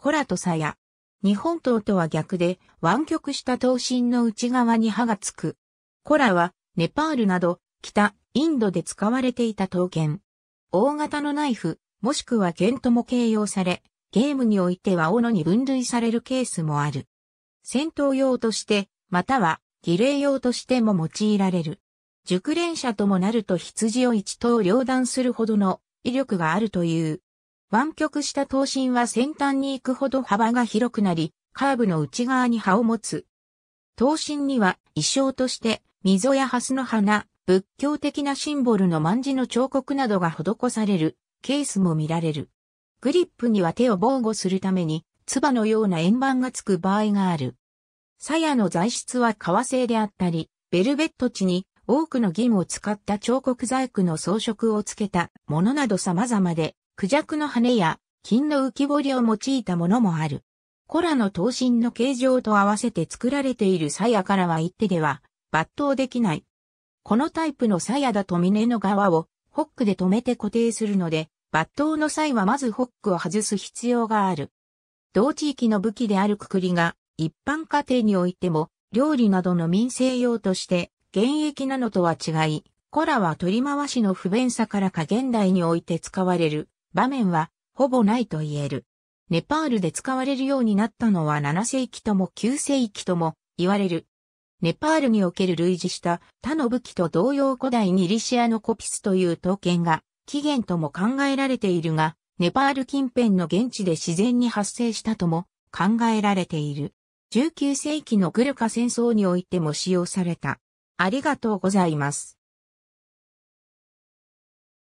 コラとサヤ。日本刀とは逆で湾曲した刀身の内側に刃がつく。コラはネパールなど北インドで使われていた刀剣。大型のナイフ、もしくは剣とも形容され、ゲームにおいては斧に分類されるケースもある。戦闘用として、または儀礼用としても用いられる。熟練者ともなると羊を一刀両断するほどの威力があるという。湾曲した刀身は先端に行くほど幅が広くなり、カーブの内側に葉を持つ。刀身には衣装として、溝や蓮の花、仏教的なシンボルの万字の彫刻などが施されるケースも見られる。グリップには手を防護するために、唾のような円盤がつく場合がある。鞘の材質は革製であったり、ベルベット地に多くの銀を使った彫刻細工の装飾をつけたものなど様々で、クジャクの羽や金の浮き彫りを用いたものもある。コラの刀身の形状と合わせて作られている鞘からは一手では抜刀できない。このタイプの鞘だと峰の側をホックで止めて固定するので、抜刀の際はまずホックを外す必要がある。同地域の武器であるくくりが一般家庭においても料理などの民生用として現役なのとは違い、コラは取り回しの不便さからか現代において使われる場面はほぼないと言える。ネパールで使われるようになったのは7世紀とも9世紀とも言われる。ネパールにおける類似した他の武器と同様古代ニリシアのコピスという刀剣が起源とも考えられているが、ネパール近辺の現地で自然に発生したとも考えられている。19世紀のグルカ戦争においても使用された。ありがとうございます。